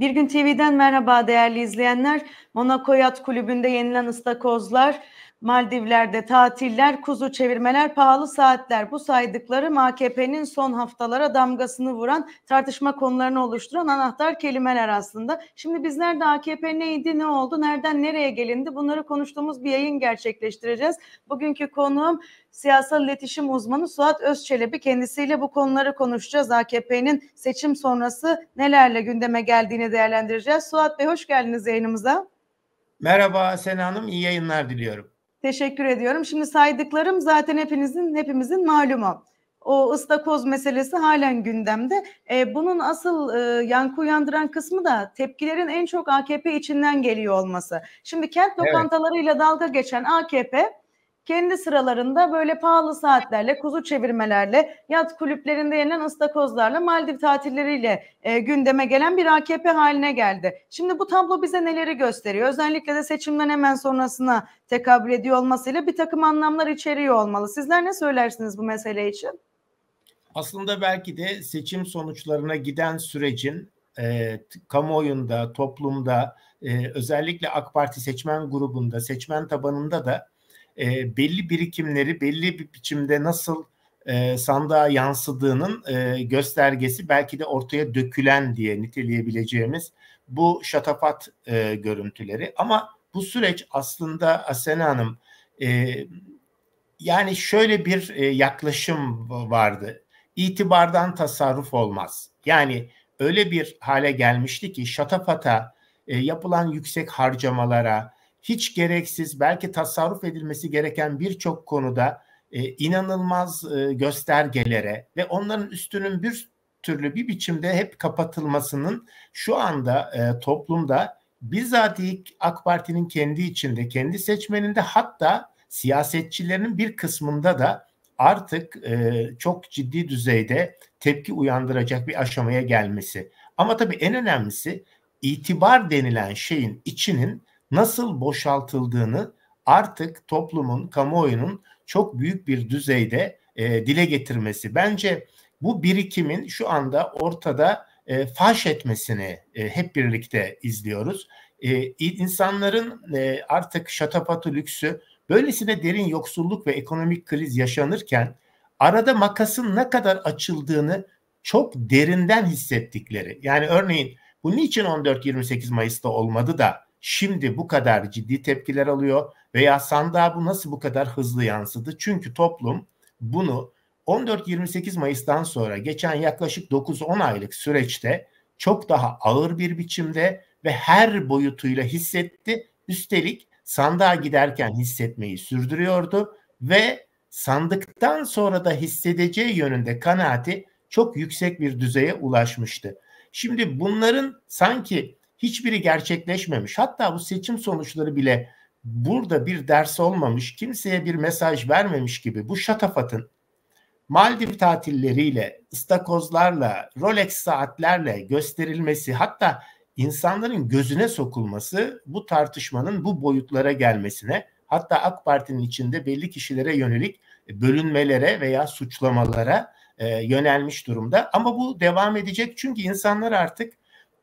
Bir Gün TV'den merhaba değerli izleyenler. Monaco Yat Kulübü'nde yenilen ıstakozlar Maldivler'de tatiller, kuzu çevirmeler, pahalı saatler bu saydıkları AKP'nin son haftalara damgasını vuran tartışma konularını oluşturan anahtar kelimeler aslında. Şimdi bizler de AKP neydi, ne oldu, nereden nereye gelindi bunları konuştuğumuz bir yayın gerçekleştireceğiz. Bugünkü konuğum siyasal iletişim uzmanı Suat Özçelebi. Kendisiyle bu konuları konuşacağız. AKP'nin seçim sonrası nelerle gündeme geldiğini değerlendireceğiz. Suat Bey hoş geldiniz yayınımıza. Merhaba Sena Hanım, iyi yayınlar diliyorum. Teşekkür ediyorum. Şimdi saydıklarım zaten hepinizin hepimizin malumu. O ıstakoz meselesi halen gündemde. E, bunun asıl e, yankı uyandıran kısmı da tepkilerin en çok AKP içinden geliyor olması. Şimdi kent lokantalarıyla evet. dalga geçen AKP kendi sıralarında böyle pahalı saatlerle, kuzu çevirmelerle, yat kulüplerinde yenen ıstakozlarla, Maldiv tatilleriyle e, gündeme gelen bir AKP haline geldi. Şimdi bu tablo bize neleri gösteriyor? Özellikle de seçimden hemen sonrasına tekabül ediyor olmasıyla bir takım anlamlar içeriyor olmalı. Sizler ne söylersiniz bu mesele için? Aslında belki de seçim sonuçlarına giden sürecin e, kamuoyunda, toplumda, e, özellikle AK Parti seçmen grubunda, seçmen tabanında da e, belli birikimleri belli bir biçimde nasıl e, sandığa yansıdığının e, göstergesi belki de ortaya dökülen diye niteleyebileceğimiz bu şatafat e, görüntüleri. Ama bu süreç aslında Asena Hanım e, yani şöyle bir e, yaklaşım vardı. İtibardan tasarruf olmaz. Yani öyle bir hale gelmişti ki şatafata, e, yapılan yüksek harcamalara, hiç gereksiz belki tasarruf edilmesi gereken birçok konuda e, inanılmaz e, göstergelere ve onların üstünün bir türlü bir biçimde hep kapatılmasının şu anda e, toplumda bizatihi AK Parti'nin kendi içinde, kendi seçmeninde hatta siyasetçilerin bir kısmında da artık e, çok ciddi düzeyde tepki uyandıracak bir aşamaya gelmesi. Ama tabii en önemlisi itibar denilen şeyin içinin nasıl boşaltıldığını artık toplumun, kamuoyunun çok büyük bir düzeyde e, dile getirmesi. Bence bu birikimin şu anda ortada e, faş etmesini e, hep birlikte izliyoruz. E, insanların e, artık şatafatı lüksü, böylesine derin yoksulluk ve ekonomik kriz yaşanırken arada makasın ne kadar açıldığını çok derinden hissettikleri. Yani örneğin bu niçin 14-28 Mayıs'ta olmadı da şimdi bu kadar ciddi tepkiler alıyor veya sandığa bu nasıl bu kadar hızlı yansıdı? Çünkü toplum bunu 14-28 Mayıs'tan sonra geçen yaklaşık 9-10 aylık süreçte çok daha ağır bir biçimde ve her boyutuyla hissetti. Üstelik sandığa giderken hissetmeyi sürdürüyordu ve sandıktan sonra da hissedeceği yönünde kanaati çok yüksek bir düzeye ulaşmıştı. Şimdi bunların sanki hiçbiri gerçekleşmemiş. Hatta bu seçim sonuçları bile burada bir ders olmamış, kimseye bir mesaj vermemiş gibi bu şatafatın Maldiv tatilleriyle, istakozlarla, Rolex saatlerle gösterilmesi hatta insanların gözüne sokulması bu tartışmanın bu boyutlara gelmesine hatta AK Parti'nin içinde belli kişilere yönelik bölünmelere veya suçlamalara e, yönelmiş durumda. Ama bu devam edecek çünkü insanlar artık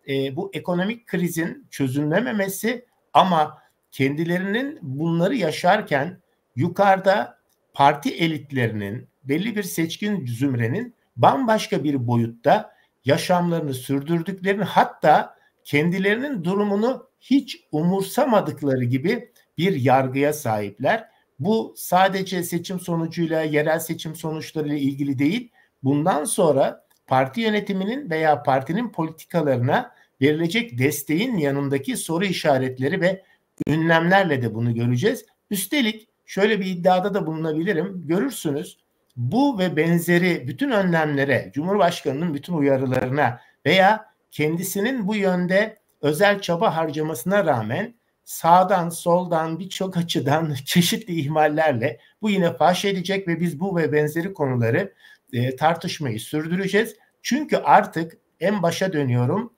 e, bu ekonomik krizin çözümlememesi ama kendilerinin bunları yaşarken yukarıda parti elitlerinin belli bir seçkin zümrenin bambaşka bir boyutta yaşamlarını sürdürdüklerini hatta kendilerinin durumunu hiç umursamadıkları gibi bir yargıya sahipler. Bu sadece seçim sonucuyla, yerel seçim sonuçlarıyla ilgili değil. Bundan sonra parti yönetiminin veya partinin politikalarına verilecek desteğin yanındaki soru işaretleri ve ünlemlerle de bunu göreceğiz. Üstelik şöyle bir iddiada da bulunabilirim. Görürsünüz bu ve benzeri bütün önlemlere, Cumhurbaşkanı'nın bütün uyarılarına veya kendisinin bu yönde özel çaba harcamasına rağmen sağdan soldan birçok açıdan çeşitli ihmallerle bu yine faş edecek ve biz bu ve benzeri konuları e, tartışmayı sürdüreceğiz. Çünkü artık en başa dönüyorum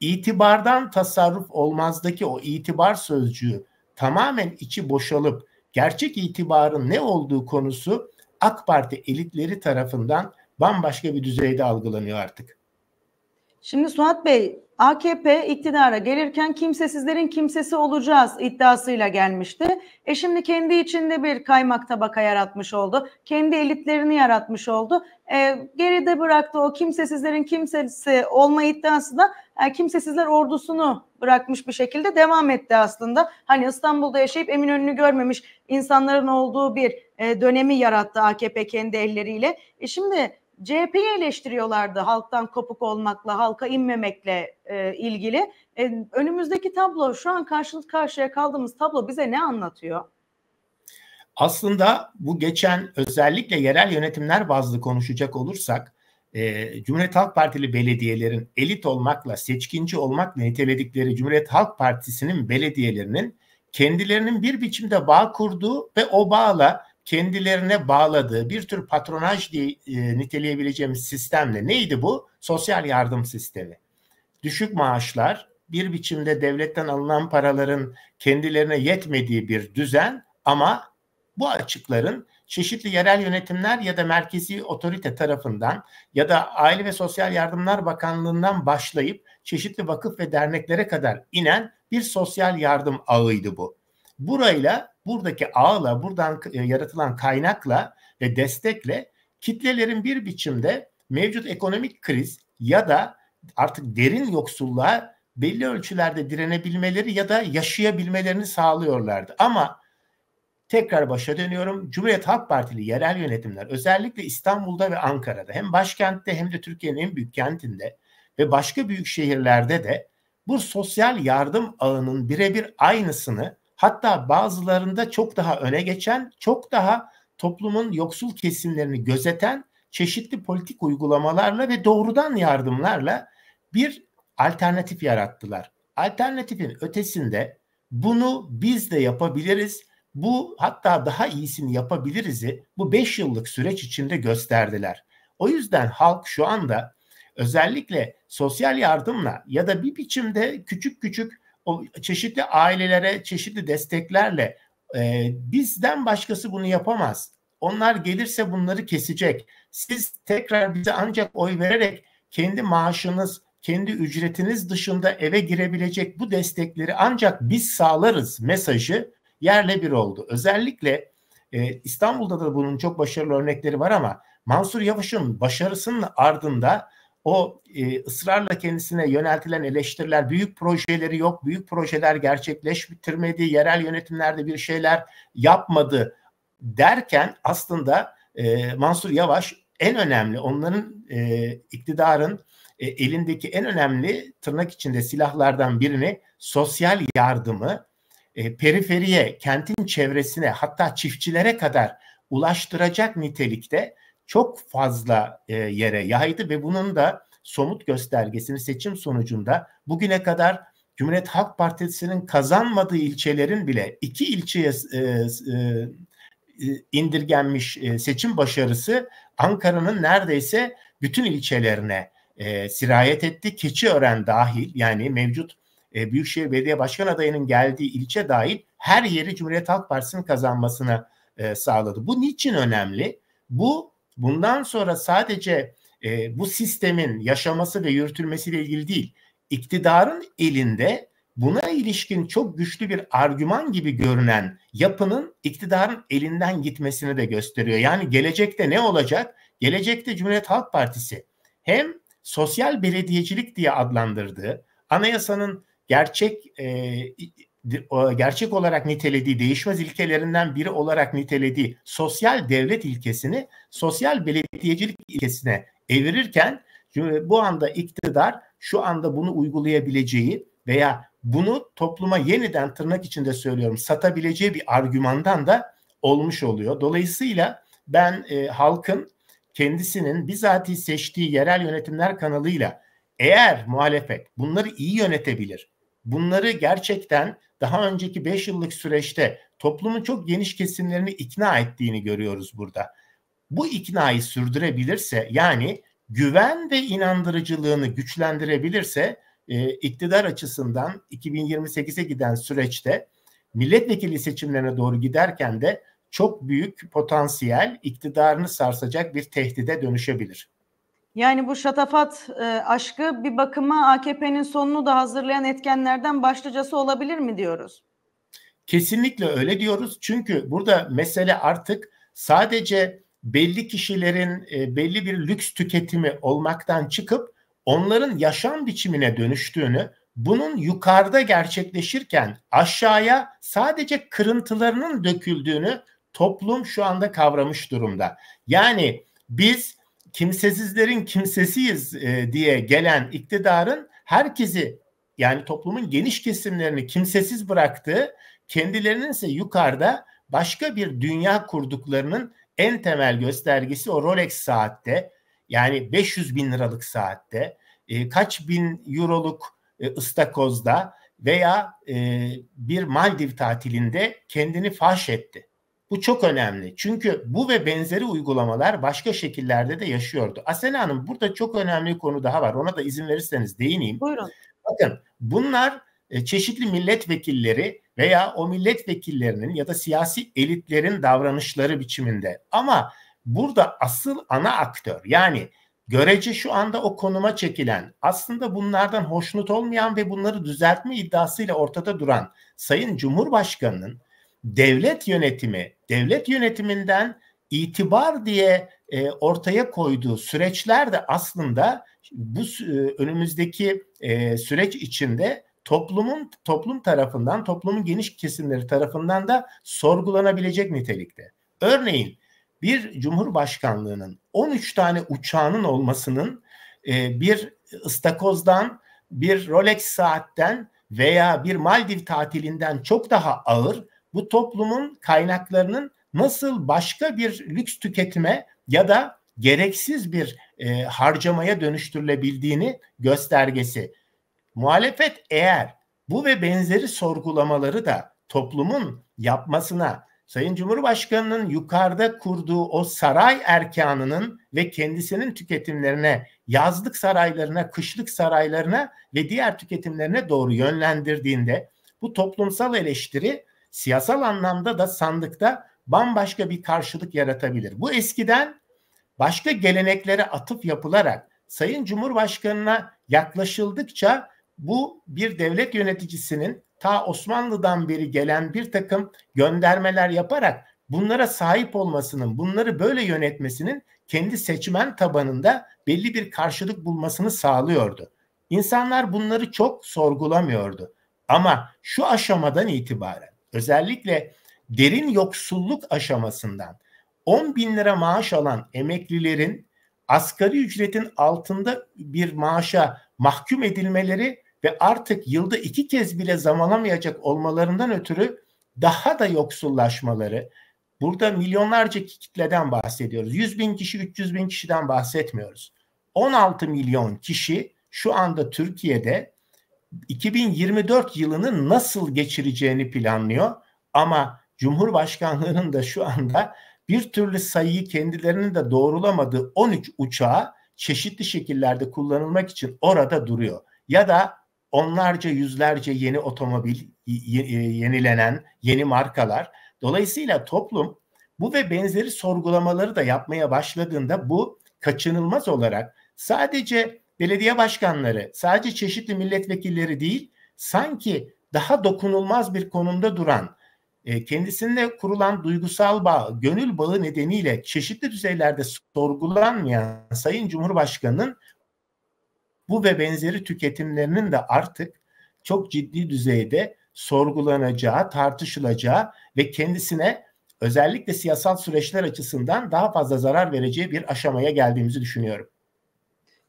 itibardan tasarruf olmazdaki o itibar sözcüğü tamamen içi boşalıp gerçek itibarın ne olduğu konusu AK Parti elitleri tarafından bambaşka bir düzeyde algılanıyor artık. Şimdi Suat Bey AKP iktidara gelirken kimsesizlerin kimsesi olacağız iddiasıyla gelmişti. E şimdi kendi içinde bir kaymak tabaka yaratmış oldu. Kendi elitlerini yaratmış oldu. E, geride bıraktı o kimsesizlerin kimsesi olma iddiası da e, kimsesizler ordusunu bırakmış bir şekilde devam etti aslında. Hani İstanbul'da yaşayıp Eminönü'nü görmemiş insanların olduğu bir e, dönemi yarattı AKP kendi elleriyle. E şimdi CHP'yi eleştiriyorlardı halktan kopuk olmakla, halka inmemekle e, ilgili. E, önümüzdeki tablo, şu an karşı karşıya kaldığımız tablo bize ne anlatıyor? Aslında bu geçen özellikle yerel yönetimler bazlı konuşacak olursak e, Cumhuriyet Halk Partili belediyelerin elit olmakla, seçkinci olmakla niteledikleri Cumhuriyet Halk Partisi'nin belediyelerinin kendilerinin bir biçimde bağ kurduğu ve o bağla kendilerine bağladığı bir tür patronaj diye e, niteleyebileceğimiz sistemle neydi bu? Sosyal yardım sistemi. Düşük maaşlar, bir biçimde devletten alınan paraların kendilerine yetmediği bir düzen ama bu açıkların çeşitli yerel yönetimler ya da merkezi otorite tarafından ya da Aile ve Sosyal Yardımlar Bakanlığı'ndan başlayıp çeşitli vakıf ve derneklere kadar inen bir sosyal yardım ağıydı bu. Burayla, buradaki ağla, buradan e, yaratılan kaynakla ve destekle kitlelerin bir biçimde mevcut ekonomik kriz ya da artık derin yoksulluğa belli ölçülerde direnebilmeleri ya da yaşayabilmelerini sağlıyorlardı. Ama tekrar başa dönüyorum. Cumhuriyet Halk Partili yerel yönetimler özellikle İstanbul'da ve Ankara'da hem başkentte hem de Türkiye'nin en büyük kentinde ve başka büyük şehirlerde de bu sosyal yardım ağının birebir aynısını Hatta bazılarında çok daha öne geçen, çok daha toplumun yoksul kesimlerini gözeten çeşitli politik uygulamalarla ve doğrudan yardımlarla bir alternatif yarattılar. Alternatifin ötesinde bunu biz de yapabiliriz. Bu hatta daha iyisini yapabiliriz'i bu 5 yıllık süreç içinde gösterdiler. O yüzden halk şu anda özellikle sosyal yardımla ya da bir biçimde küçük küçük o çeşitli ailelere çeşitli desteklerle e, bizden başkası bunu yapamaz. Onlar gelirse bunları kesecek. Siz tekrar bize ancak oy vererek kendi maaşınız, kendi ücretiniz dışında eve girebilecek bu destekleri ancak biz sağlarız mesajı yerle bir oldu. Özellikle e, İstanbul'da da bunun çok başarılı örnekleri var ama Mansur Yavaş'ın başarısının ardında o e, ısrarla kendisine yöneltilen eleştiriler, büyük projeleri yok, büyük projeler gerçekleştirmedi, yerel yönetimlerde bir şeyler yapmadı derken aslında e, Mansur Yavaş en önemli, onların e, iktidarın e, elindeki en önemli tırnak içinde silahlardan birini sosyal yardımı e, periferiye, kentin çevresine hatta çiftçilere kadar ulaştıracak nitelikte çok fazla e, yere yaydı ve bunun da somut göstergesini seçim sonucunda bugüne kadar Cumhuriyet Halk Partisi'nin kazanmadığı ilçelerin bile iki ilçeye e, e, e, indirgenmiş e, seçim başarısı Ankara'nın neredeyse bütün ilçelerine e, sirayet etti. Keçiören dahil yani mevcut e, Büyükşehir Belediye Başkan adayının geldiği ilçe dahil her yeri Cumhuriyet Halk Partisi'nin kazanmasına e, sağladı. Bu niçin önemli? Bu bundan sonra sadece e, bu sistemin yaşaması ve yürütülmesiyle ilgili değil, iktidarın elinde buna ilişkin çok güçlü bir argüman gibi görünen yapının iktidarın elinden gitmesini de gösteriyor. Yani gelecekte ne olacak? Gelecekte Cumhuriyet Halk Partisi hem sosyal belediyecilik diye adlandırdığı anayasanın gerçek e, gerçek olarak nitelediği, değişmez ilkelerinden biri olarak nitelediği sosyal devlet ilkesini sosyal belediyecilik ilkesine evirirken e, bu anda iktidar şu anda bunu uygulayabileceği veya bunu topluma yeniden tırnak içinde söylüyorum satabileceği bir argümandan da olmuş oluyor. Dolayısıyla ben e, halkın kendisinin bizatihi seçtiği yerel yönetimler kanalıyla eğer muhalefet bunları iyi yönetebilir, bunları gerçekten daha önceki 5 yıllık süreçte toplumun çok geniş kesimlerini ikna ettiğini görüyoruz burada. Bu iknayı sürdürebilirse yani güven ve inandırıcılığını güçlendirebilirse e, iktidar açısından 2028'e giden süreçte milletvekili seçimlerine doğru giderken de çok büyük potansiyel iktidarını sarsacak bir tehdide dönüşebilir. Yani bu şatafat e, aşkı bir bakıma AKP'nin sonunu da hazırlayan etkenlerden başlıcası olabilir mi diyoruz? Kesinlikle öyle diyoruz. Çünkü burada mesele artık sadece belli kişilerin e, belli bir lüks tüketimi olmaktan çıkıp onların yaşam biçimine dönüştüğünü, bunun yukarıda gerçekleşirken aşağıya sadece kırıntılarının döküldüğünü toplum şu anda kavramış durumda. Yani biz kimsesizlerin kimsesiyiz e, diye gelen iktidarın herkesi yani toplumun geniş kesimlerini kimsesiz bıraktığı, kendilerinin ise yukarıda başka bir dünya kurduklarının en temel göstergesi o Rolex saatte yani 500 bin liralık saatte e, kaç bin euroluk e, ıstakozda veya e, bir Maldiv tatilinde kendini faş etti. Bu çok önemli. Çünkü bu ve benzeri uygulamalar başka şekillerde de yaşıyordu. Asena Hanım burada çok önemli bir konu daha var. Ona da izin verirseniz değineyim. Buyurun. Bakın bunlar e, çeşitli milletvekilleri veya o milletvekillerinin ya da siyasi elitlerin davranışları biçiminde. Ama burada asıl ana aktör yani görece şu anda o konuma çekilen aslında bunlardan hoşnut olmayan ve bunları düzeltme iddiasıyla ortada duran Sayın Cumhurbaşkanı'nın devlet yönetimi, devlet yönetiminden itibar diye e, ortaya koyduğu süreçler de aslında bu e, önümüzdeki e, süreç içinde toplumun toplum tarafından, toplumun geniş kesimleri tarafından da sorgulanabilecek nitelikte. Örneğin bir cumhurbaşkanlığının 13 tane uçağının olmasının e, bir ıstakozdan, bir Rolex saatten veya bir Maldiv tatilinden çok daha ağır bu toplumun kaynaklarının nasıl başka bir lüks tüketime ya da gereksiz bir e, harcamaya dönüştürülebildiğini göstergesi. Muhalefet eğer bu ve benzeri sorgulamaları da toplumun yapmasına Sayın Cumhurbaşkanı'nın yukarıda kurduğu o saray erkanının ve kendisinin tüketimlerine, yazlık saraylarına, kışlık saraylarına ve diğer tüketimlerine doğru yönlendirdiğinde bu toplumsal eleştiri siyasal anlamda da sandıkta bambaşka bir karşılık yaratabilir. Bu eskiden başka geleneklere atıf yapılarak Sayın Cumhurbaşkanına yaklaşıldıkça bu bir devlet yöneticisinin ta Osmanlı'dan beri gelen bir takım göndermeler yaparak bunlara sahip olmasının, bunları böyle yönetmesinin kendi seçmen tabanında belli bir karşılık bulmasını sağlıyordu. İnsanlar bunları çok sorgulamıyordu. Ama şu aşamadan itibaren özellikle derin yoksulluk aşamasından 10 bin lira maaş alan emeklilerin asgari ücretin altında bir maaşa mahkum edilmeleri ve artık yılda iki kez bile zam alamayacak olmalarından ötürü daha da yoksullaşmaları, burada milyonlarca kitleden bahsediyoruz. 100 bin kişi, 300 bin kişiden bahsetmiyoruz. 16 milyon kişi şu anda Türkiye'de 2024 yılını nasıl geçireceğini planlıyor ama Cumhurbaşkanlığının da şu anda bir türlü sayıyı kendilerinin de doğrulamadığı 13 uçağı çeşitli şekillerde kullanılmak için orada duruyor. Ya da onlarca yüzlerce yeni otomobil e, yenilenen yeni markalar. Dolayısıyla toplum bu ve benzeri sorgulamaları da yapmaya başladığında bu kaçınılmaz olarak sadece belediye başkanları sadece çeşitli milletvekilleri değil sanki daha dokunulmaz bir konumda duran e, kendisinde kurulan duygusal bağ, gönül bağı nedeniyle çeşitli düzeylerde sorgulanmayan Sayın Cumhurbaşkanı'nın bu ve benzeri tüketimlerinin de artık çok ciddi düzeyde sorgulanacağı, tartışılacağı ve kendisine özellikle siyasal süreçler açısından daha fazla zarar vereceği bir aşamaya geldiğimizi düşünüyorum.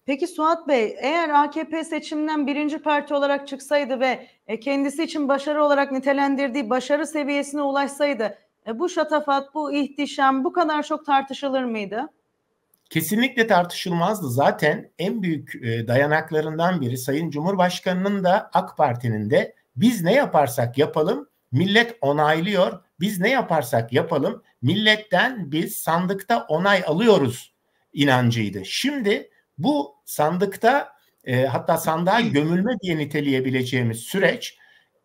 Peki Suat Bey eğer AKP seçimden birinci parti olarak çıksaydı ve e, kendisi için başarı olarak nitelendirdiği başarı seviyesine ulaşsaydı e, bu şatafat, bu ihtişam bu kadar çok tartışılır mıydı? Kesinlikle tartışılmazdı. Zaten en büyük e, dayanaklarından biri Sayın Cumhurbaşkanı'nın da AK Parti'nin de biz ne yaparsak yapalım millet onaylıyor. Biz ne yaparsak yapalım milletten biz sandıkta onay alıyoruz inancıydı. Şimdi bu sandıkta e, hatta sandığa gömülme diye niteleyebileceğimiz süreç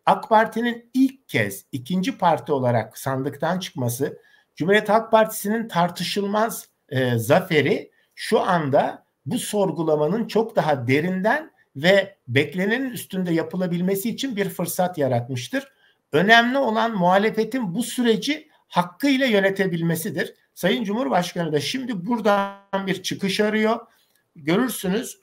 AK Parti'nin ilk kez ikinci parti olarak sandıktan çıkması Cumhuriyet Halk Partisi'nin tartışılmaz e, zaferi şu anda bu sorgulamanın çok daha derinden ve beklenenin üstünde yapılabilmesi için bir fırsat yaratmıştır. Önemli olan muhalefetin bu süreci hakkıyla yönetebilmesidir. Sayın Cumhurbaşkanı da şimdi buradan bir çıkış arıyor görürsünüz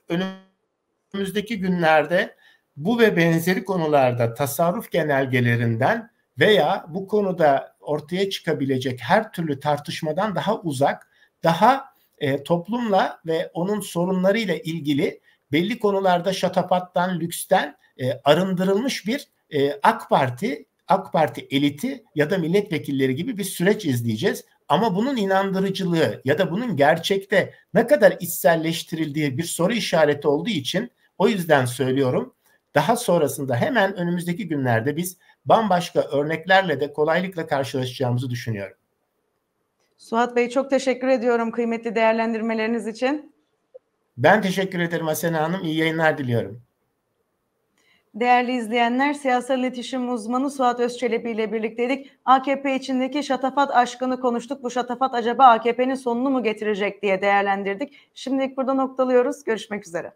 önümüzdeki günlerde bu ve benzeri konularda tasarruf genelgelerinden veya bu konuda ortaya çıkabilecek her türlü tartışmadan daha uzak, daha e, toplumla ve onun sorunlarıyla ilgili belli konularda şatapattan, lüksten e, arındırılmış bir e, AK Parti, AK Parti eliti ya da milletvekilleri gibi bir süreç izleyeceğiz. Ama bunun inandırıcılığı ya da bunun gerçekte ne kadar içselleştirildiği bir soru işareti olduğu için o yüzden söylüyorum. Daha sonrasında hemen önümüzdeki günlerde biz bambaşka örneklerle de kolaylıkla karşılaşacağımızı düşünüyorum. Suat Bey çok teşekkür ediyorum kıymetli değerlendirmeleriniz için. Ben teşekkür ederim Asena Hanım. İyi yayınlar diliyorum. Değerli izleyenler, siyasal iletişim uzmanı Suat Özçelebi ile birlikteydik. AKP içindeki şatafat aşkını konuştuk. Bu şatafat acaba AKP'nin sonunu mu getirecek diye değerlendirdik. Şimdilik burada noktalıyoruz. Görüşmek üzere.